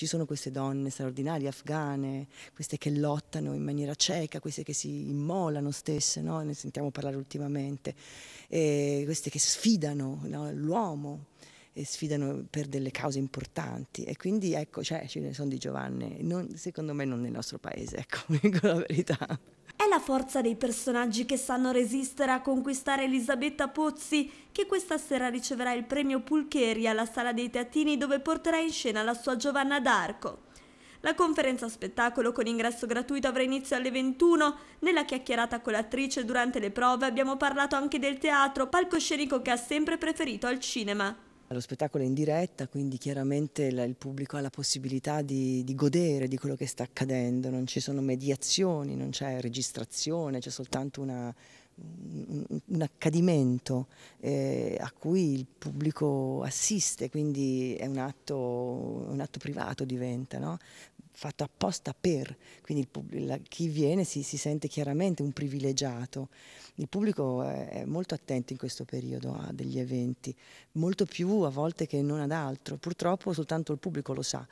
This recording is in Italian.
ci sono queste donne straordinarie, afghane, queste che lottano in maniera cieca, queste che si immolano stesse, no? ne sentiamo parlare ultimamente, e queste che sfidano no? l'uomo e sfidano per delle cause importanti e quindi ecco cioè, ce ne sono di Giovanni, non, secondo me non nel nostro paese, ecco, dico la verità. È la forza dei personaggi che sanno resistere a conquistare Elisabetta Pozzi, che questa sera riceverà il premio Pulcheri alla Sala dei Teatini dove porterà in scena la sua Giovanna d'Arco. La conferenza spettacolo con ingresso gratuito avrà inizio alle 21. Nella chiacchierata con l'attrice durante le prove abbiamo parlato anche del teatro, palcoscenico che ha sempre preferito al cinema. Lo spettacolo è in diretta, quindi chiaramente il pubblico ha la possibilità di, di godere di quello che sta accadendo, non ci sono mediazioni, non c'è registrazione, c'è soltanto una un accadimento eh, a cui il pubblico assiste, quindi è un atto, un atto privato diventa, no? fatto apposta per, quindi il, la, chi viene si, si, sente chiaramente un privilegiato. Il pubblico è molto attento in questo periodo a degli eventi, molto più a volte che non ad altro. Purtroppo soltanto il pubblico lo sa